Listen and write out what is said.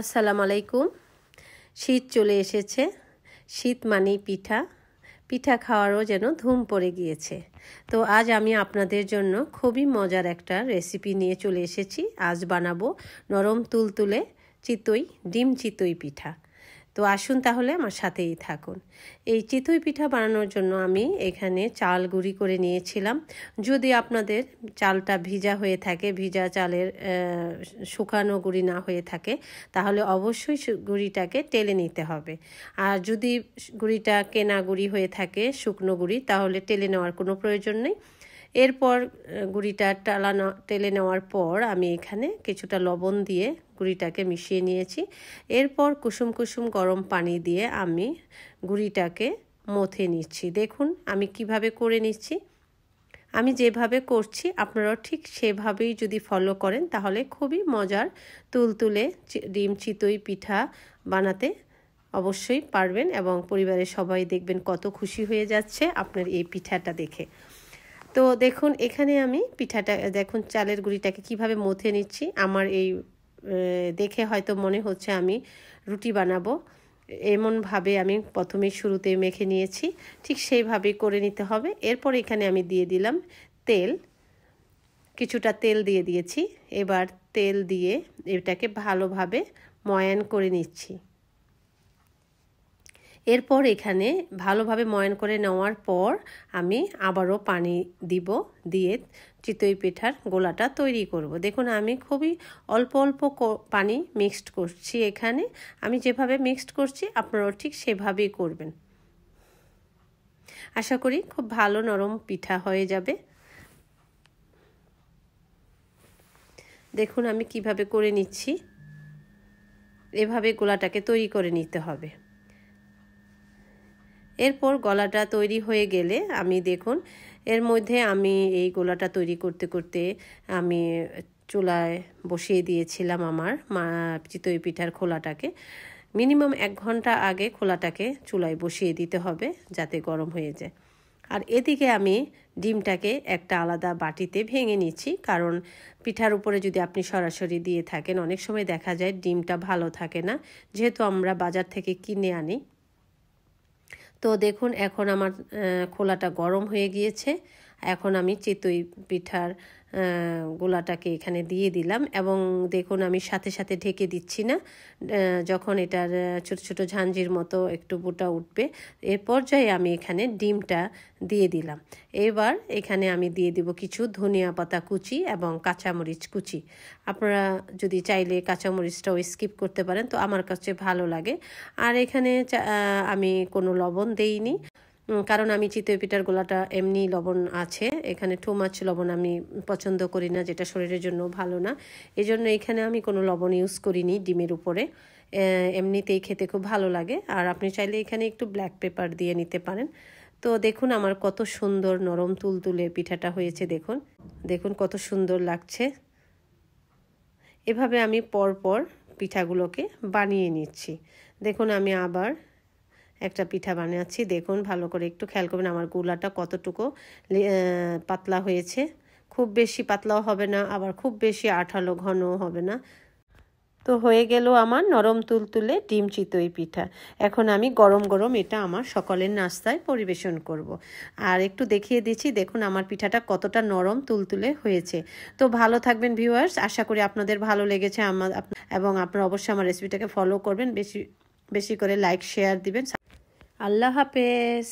আসসালাম আলাইকুম শীত চলে এসেছে শীত মানেই পিঠা পিঠা খাওয়ারও যেন ধুম পড়ে গিয়েছে তো আজ আমি আপনাদের জন্য খুবই মজার একটা রেসিপি নিয়ে চলে এসেছি আজ বানাবো নরম তুলতুলে চিতই ডিম চিতই পিঠা তো আসুন তাহলে আমার সাথেই থাকুন এই চিতই পিঠা বানানোর জন্য আমি এখানে চাল গুঁড়ি করে নিয়েছিলাম যদি আপনাদের চালটা ভিজা হয়ে থাকে ভিজা চালের শুকানো গুঁড়ি না হয়ে থাকে তাহলে অবশ্যই গুঁড়িটাকে টেলে নিতে হবে আর যদি গুঁড়িটা কেনা গুঁড়ি হয়ে থাকে শুকনো গুঁড়ি তাহলে টেলে নেওয়ার কোনো প্রয়োজন নেই এরপর গুঁড়িটা টালানো টেলে নেওয়ার পর আমি এখানে কিছুটা লবণ দিয়ে গুঁড়িটাকে মিশিয়ে নিয়েছি এরপর কুসুম কুসুম গরম পানি দিয়ে আমি গুঁড়িটাকে মথে নিচ্ছি দেখুন আমি কিভাবে করে নিচ্ছি আমি যেভাবে করছি আপনারাও ঠিক সেভাবেই যদি ফলো করেন তাহলে খুবই মজার তুলতুলে ডিম চিতই পিঠা বানাতে অবশ্যই পারবেন এবং পরিবারের সবাই দেখবেন কত খুশি হয়ে যাচ্ছে আপনার এই পিঠাটা দেখে তো দেখুন এখানে আমি পিঠাটা দেখুন চালের গুঁড়িটাকে কিভাবে মথে নিচ্ছি আমার এই দেখে হয়তো মনে হচ্ছে আমি রুটি বানাবো এমনভাবে আমি প্রথমে শুরুতে মেখে নিয়েছি ঠিক সেইভাবে করে নিতে হবে এরপর এখানে আমি দিয়ে দিলাম তেল কিছুটা তেল দিয়ে দিয়েছি এবার তেল দিয়ে এটাকে ভালোভাবে ময়ান করে নিচ্ছি এরপর এখানে ভালোভাবে ময়ন করে নেওয়ার পর আমি আবারও পানি দিব দিয়ে চিতই পিঠার গোলাটা তৈরি করব। দেখুন আমি খুবই অল্প অল্প পানি মিক্সড করছি এখানে আমি যেভাবে মিক্সড করছি আপনারাও ঠিক সেভাবেই করবেন আশা করি খুব ভালো নরম পিঠা হয়ে যাবে দেখুন আমি কিভাবে করে নিচ্ছি এভাবে গোলাটাকে তৈরি করে নিতে হবে এরপর গলাটা তৈরি হয়ে গেলে আমি দেখুন এর মধ্যে আমি এই গলাটা তৈরি করতে করতে আমি চুলায় বসিয়ে দিয়েছিলাম আমার চিতই পিঠার খোলাটাকে মিনিমাম এক ঘন্টা আগে খোলাটাকে চুলায় বসিয়ে দিতে হবে যাতে গরম হয়ে যায় আর এদিকে আমি ডিমটাকে একটা আলাদা বাটিতে ভেঙে নিচ্ছি কারণ পিঠার উপরে যদি আপনি সরাসরি দিয়ে থাকেন অনেক সময় দেখা যায় ডিমটা ভালো থাকে না যেহেতু আমরা বাজার থেকে কিনে আনি তো দেখুন এখন আমার খোলাটা গরম হয়ে গিয়েছে এখন আমি চিতই পিঠার গোলাটাকে এখানে দিয়ে দিলাম এবং দেখুন আমি সাথে সাথে ঢেকে দিচ্ছি না যখন এটার ছোট ছোট ঝাঞ্জির মতো একটু বোটা উঠবে এর পর্যায়ে আমি এখানে ডিমটা দিয়ে দিলাম এবার এখানে আমি দিয়ে দিব কিছু ধনিয়া পাতা কুচি এবং কাঁচামরিচ কুচি আপনারা যদি চাইলে কাঁচামরিচটাও স্কিপ করতে পারেন তো আমার কাছে ভালো লাগে আর এখানে আমি কোনো লবণ দেইনি কারণ আমি চিতই পিঠার গোলাটা এমনি লবণ আছে এখানে টু মাছ লবণ আমি পছন্দ করি না যেটা শরীরের জন্য ভালো না এজন্য এখানে আমি কোনো লবণ ইউজ করিনি ডিমের উপরে এমনিতেই খেতে খুব ভালো লাগে আর আপনি চাইলে এখানে একটু ব্ল্যাক পেপার দিয়ে নিতে পারেন তো দেখুন আমার কত সুন্দর নরম তুলতুলে পিঠাটা হয়েছে দেখুন দেখুন কত সুন্দর লাগছে এভাবে আমি পর পর পিঠাগুলোকে বানিয়ে নিচ্ছি দেখুন আমি আবার একটা পিঠা বানাচ্ছি দেখুন ভালো করে একটু খেয়াল করবেন আমার গুলাটা কতটুকু পাতলা হয়েছে খুব বেশি পাতলাও হবে না আবার খুব বেশি আঠালো ঘনও হবে না তো হয়ে গেল আমার নরম তুলতুলে ডিম চিতই পিঠা এখন আমি গরম গরম এটা আমার সকলের নাস্তায় পরিবেশন করব। আর একটু দেখিয়ে দিচ্ছি দেখুন আমার পিঠাটা কতটা নরম তুলতুলে হয়েছে তো ভালো থাকবেন ভিউয়ার্স আশা করি আপনাদের ভালো লেগেছে আমার এবং আপনারা অবশ্যই আমার রেসিপিটাকে ফলো করবেন বেশি বেশি করে লাইক শেয়ার দিবেন আল্লাহ হাফেজ